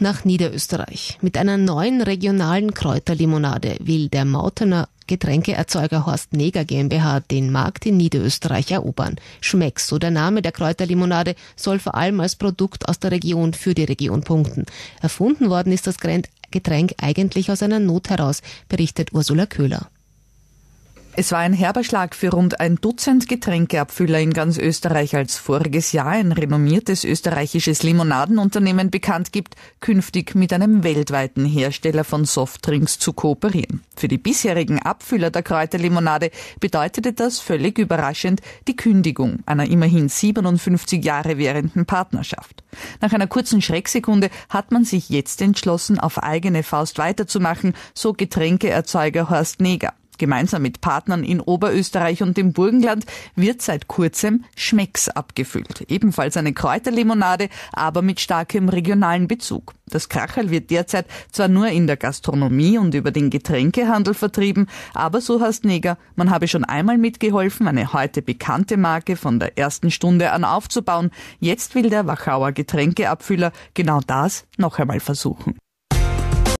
nach Niederösterreich. Mit einer neuen regionalen Kräuterlimonade will der Mautener Getränkeerzeuger Horst Neger GmbH den Markt in Niederösterreich erobern. Schmecks, so der Name der Kräuterlimonade, soll vor allem als Produkt aus der Region für die Region punkten. Erfunden worden ist das Getränk eigentlich aus einer Not heraus, berichtet Ursula Köhler. Es war ein herber Schlag für rund ein Dutzend Getränkeabfüller in ganz Österreich, als voriges Jahr ein renommiertes österreichisches Limonadenunternehmen bekannt gibt, künftig mit einem weltweiten Hersteller von Softdrinks zu kooperieren. Für die bisherigen Abfüller der Kräuterlimonade bedeutete das völlig überraschend die Kündigung einer immerhin 57 Jahre währenden Partnerschaft. Nach einer kurzen Schrecksekunde hat man sich jetzt entschlossen, auf eigene Faust weiterzumachen, so Getränkeerzeuger Horst Neger. Gemeinsam mit Partnern in Oberösterreich und dem Burgenland wird seit kurzem Schmecks abgefüllt. Ebenfalls eine Kräuterlimonade, aber mit starkem regionalen Bezug. Das Krachel wird derzeit zwar nur in der Gastronomie und über den Getränkehandel vertrieben, aber so heißt Neger, man habe schon einmal mitgeholfen, eine heute bekannte Marke von der ersten Stunde an aufzubauen. Jetzt will der Wachauer Getränkeabfüller genau das noch einmal versuchen.